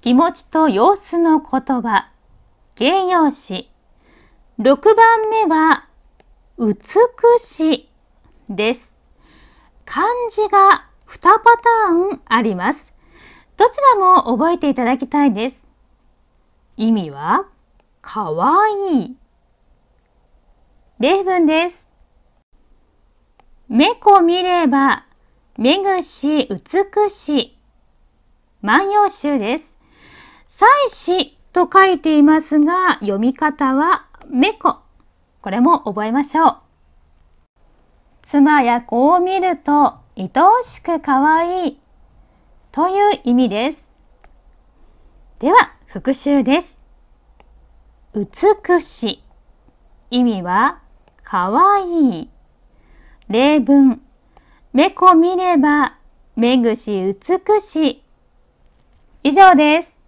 気持ちと様子の言葉、形容詞。6番目は、美しです。漢字が2パターンあります。どちらも覚えていただきたいです。意味は、かわいい。例文です。猫見れば、めぐし美し。万葉集です。祭祀と書いていますが、読み方はめこ。これも覚えましょう。妻や子を見ると愛おしく可愛いという意味です。では、復習です。美し意味は可愛い例文めこ見ればめぐし美し以上です。